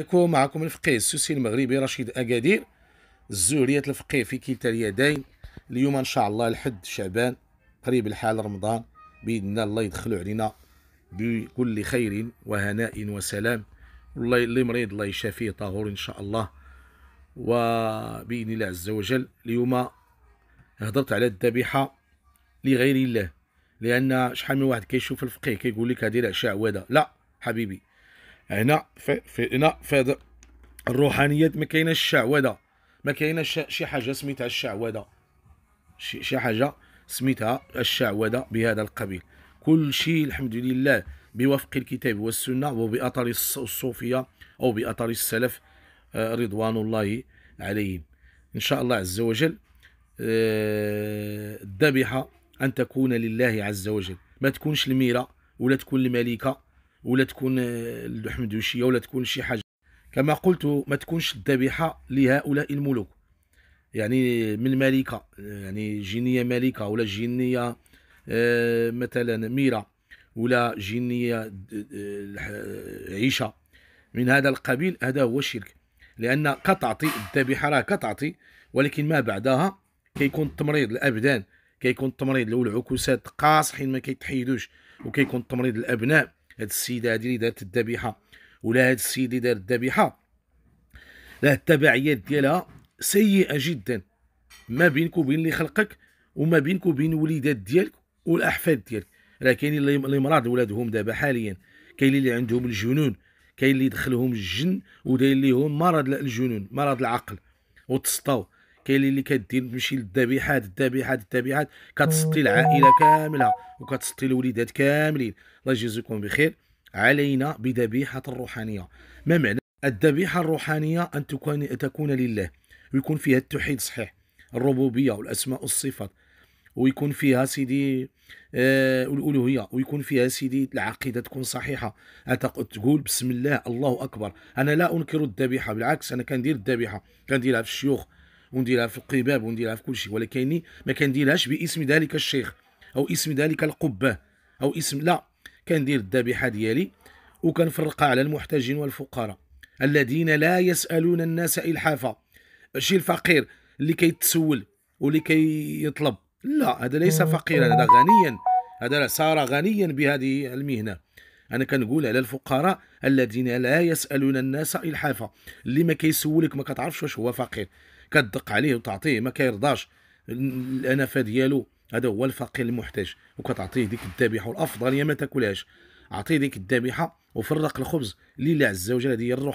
يكون معكم الفقيه السوسي المغربي رشيد أكادير الزهرية الفقيه في كلتا اليدين اليوم إن شاء الله الحد شعبان قريب الحال رمضان بإذن الله يدخلوا علينا بكل خير وهناء وسلام والله اللي مريض الله يشافيه طاهور إن شاء الله وبإذن الله عز وجل اليوم هضرت على الذبيحة لغير الله لأن شحال من واحد كيشوف الفقيه كيقول لك هذه العشاء عواده لا حبيبي هنا في في هنا في هذا الروحانيات ما كايناش الشعوذه ما كايناش شي حاجه سميتها الشعوذه شي, شي حاجه سميتها الشعوذه بهذا القبيل كل شيء الحمد لله بوفق الكتاب والسنه وباثر الصوفيه او باثر السلف آه، رضوان الله عليهم ان شاء الله عز وجل آه، الذبيحه ان تكون لله عز وجل ما تكونش الميره ولا تكون الملكه ولا تكون الحمدوشيه ولا تكون شي حاجه كما قلت ما تكونش الذبيحه لهؤلاء الملوك يعني من ملكه يعني جنيه ملكه ولا جنيه آه، مثلا ميره ولا جنيه آه، آه، عيشه من هذا القبيل هذا هو الشرك لان كتعطي الذبيحه راه كتعطي ولكن ما بعدها كيكون التمريض الابدان كيكون التمريض والعكوسات قاصحين ما كيتحيدوش وكيكون التمريض الابناء هاد السيده هادي اللي دارت الذبيحه ولا هاد السيد اللي دار الذبيحه راه التبعيات ديالها سيئه جدا ما بينك وبين اللي خلقك وما بينك وبين الوليدات ديالك والاحفاد ديالك راه كاينين اللي مراض ولادهم دابا حاليا كاين اللي عندهم الجنون كاين اللي دخلهم الجن وداير ليهم مرض الجنون مرض العقل وتسطاو كاين اللي كدير تمشي للذبيحات الذبيحات الذبيحات كتسطي العائله كامله وكتسطي الوليدات كاملين الله يجزيكم بخير علينا بذبيحه الروحانيه ما معنى الذبيحه الروحانيه ان تكون تكون لله ويكون فيها التوحيد صحيح الربوبيه والاسماء والصفات ويكون فيها سيدي آه الالوهيه ويكون فيها سيدي العقيده تكون صحيحه تقول بسم الله الله اكبر انا لا انكر الذبيحه بالعكس انا كندير الذبيحه كنديرها في الشيوخ ونديرها في القباب ونديرها في كل شيء ولكني ما كنديرهاش باسم ذلك الشيخ او اسم ذلك القبه او اسم لا كندير الذبيحه ديالي وكنفرقها على المحتاجين والفقراء الذين لا يسالون الناس الحافا ماشي الفقير اللي كيتسول واللي كيطلب لا هذا ليس فقيرا هذا غنيا هذا صار غنيا بهذه المهنه انا كنقول على الفقراء الذين لا يسالون الناس الحافه اللي ما كيسولك ما كتعرفش واش هو فقير كتدق عليه وتعطيه ما كيرضاش الانفه ديالو هذا هو الفقير المحتاج وكتعطيه ديك الذبيحه والافضل هي ما تاكلهاش اعطيه ديك الذبيحه وفرق الخبز لله عز وجل هذه الروح